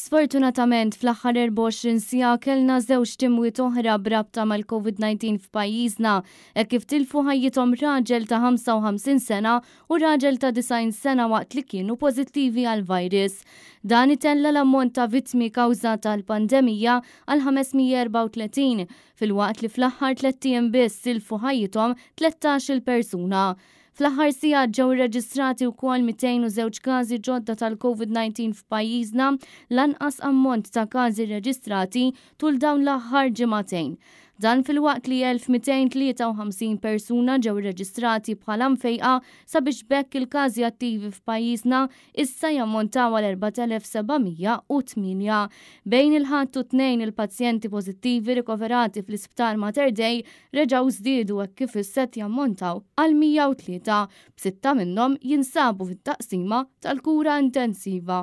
Sfortunatament fl-aħħar 24 sija kellna żewġ timwiet oħra brabta mal-COVID-19 f'pajjiżna e kif tilfu ħajjithom raġel ta' 55 sena u raġel ta' 90 sena waqt li kienu pożittivi għal virus. Dan itella l-ammont ta' vittmi kawżata l-pandemija għal 534 fil-waqt li fl-aħħar 30 biss tilfu ħajjithom 13 persuna. Fl-aħħar sija ġew reġistrati wkoll 202 każi ġodda tal-COVID-19 f'pajjiżna lanqas ammont ta' każi reġistrati tul dawn l-aħħar ġimagħtejn. Dan fil-waqt li 1253 persuna ġew reġistrati bħala mfejqa sabiex bekk il-każi attivi f'pajjiżna issa jammontaw għal 4708. Bejn il-ħadd u tnejn il-pazjenti pożittivi rikoverati fl-isptar Mater Dei reġgħu żdiedu hekk kif is-set jammontaw għal 103 b'sitta minnhom jinsabu fit-taqsima tal-kura intensiva.